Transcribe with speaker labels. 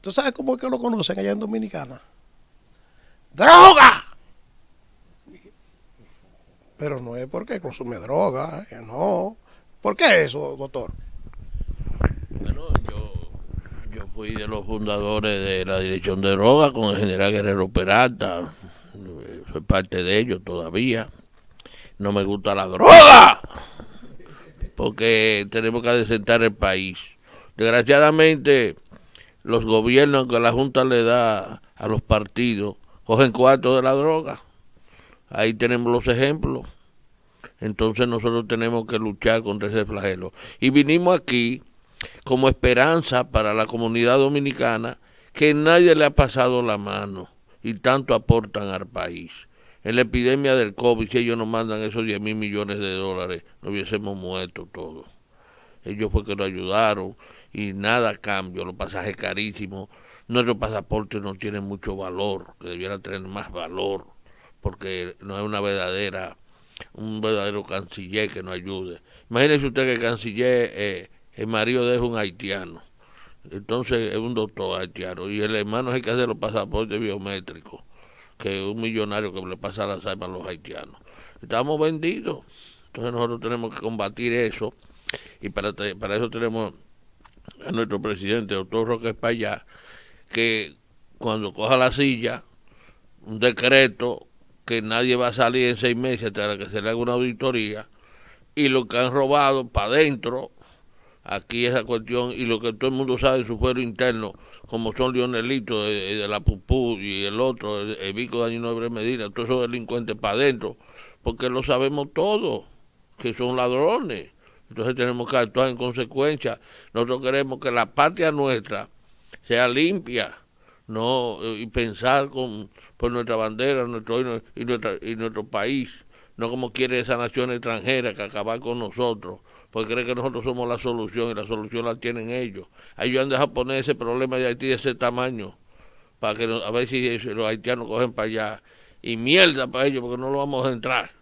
Speaker 1: ¿Tú sabes cómo es que lo conocen allá en Dominicana? ¡Droga! Pero no es porque consume droga, eh, no. ¿Por qué eso, doctor?
Speaker 2: Bueno, yo, yo fui de los fundadores de la dirección de droga con el general Guerrero Peralta. Soy parte de ellos todavía. No me gusta la droga porque tenemos que adecentar el país. Desgraciadamente, los gobiernos que la Junta le da a los partidos cogen cuatro de la droga. Ahí tenemos los ejemplos. Entonces nosotros tenemos que luchar contra ese flagelo. Y vinimos aquí como esperanza para la comunidad dominicana que nadie le ha pasado la mano y tanto aportan al país. En la epidemia del COVID, si ellos nos mandan esos 10 mil millones de dólares, nos hubiésemos muerto todos. Ellos fue que lo ayudaron y nada cambio, los pasajes carísimos, nuestro pasaporte no tiene mucho valor, que debiera tener más valor, porque no es una verdadera, un verdadero canciller que nos ayude. Imagínense usted que el canciller, es eh, el marido de un haitiano, entonces es un doctor haitiano, y el hermano es el que hace los pasaportes biométricos, que es un millonario que le pasa la salva a los haitianos. Estamos vendidos, entonces nosotros tenemos que combatir eso, y para, para eso tenemos a nuestro presidente, doctor Roque Payá, que cuando coja la silla, un decreto que nadie va a salir en seis meses hasta que se le haga una auditoría, y lo que han robado para adentro, aquí esa cuestión, y lo que todo el mundo sabe de su fuero interno, como son Lionelito, eh, eh, de, la Pupú y el otro, el, el Vico Medina, todos esos delincuentes para adentro, porque lo sabemos todos, que son ladrones entonces tenemos que actuar en consecuencia. Nosotros queremos que la patria nuestra sea limpia, no y pensar con, por nuestra bandera nuestro, y, nuestra, y nuestro país, no como quiere esa nación extranjera que acabar con nosotros, porque cree que nosotros somos la solución y la solución la tienen ellos. Ellos han dejado poner ese problema de Haití de ese tamaño, para que a ver si los haitianos cogen para allá. Y mierda para ellos, porque no lo vamos a entrar.